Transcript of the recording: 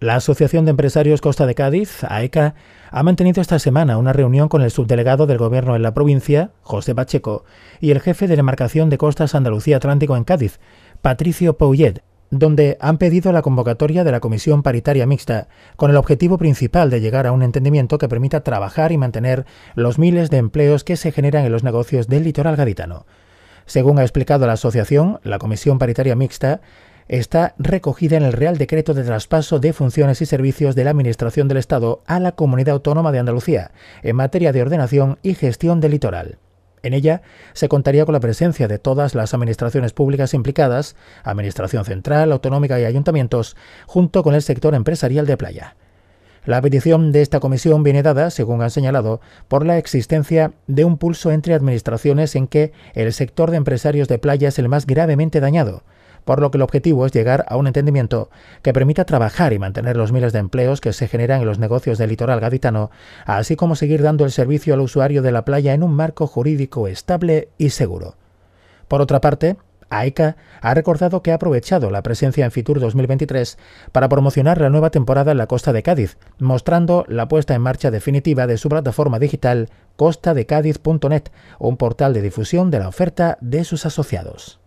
La Asociación de Empresarios Costa de Cádiz, AECA, ha mantenido esta semana una reunión con el subdelegado del Gobierno en la provincia, José Pacheco, y el jefe de demarcación de costas Andalucía Atlántico en Cádiz, Patricio Pouillet, donde han pedido la convocatoria de la Comisión Paritaria Mixta, con el objetivo principal de llegar a un entendimiento que permita trabajar y mantener los miles de empleos que se generan en los negocios del litoral gaditano. Según ha explicado la asociación, la Comisión Paritaria Mixta está recogida en el Real Decreto de Traspaso de Funciones y Servicios de la Administración del Estado a la Comunidad Autónoma de Andalucía en materia de ordenación y gestión del litoral. En ella se contaría con la presencia de todas las administraciones públicas implicadas, Administración Central, Autonómica y Ayuntamientos, junto con el sector empresarial de playa. La petición de esta comisión viene dada, según han señalado, por la existencia de un pulso entre administraciones en que el sector de empresarios de playa es el más gravemente dañado, por lo que el objetivo es llegar a un entendimiento que permita trabajar y mantener los miles de empleos que se generan en los negocios del litoral gaditano, así como seguir dando el servicio al usuario de la playa en un marco jurídico estable y seguro. Por otra parte, AECA ha recordado que ha aprovechado la presencia en Fitur 2023 para promocionar la nueva temporada en la costa de Cádiz, mostrando la puesta en marcha definitiva de su plataforma digital costadecádiz.net, un portal de difusión de la oferta de sus asociados.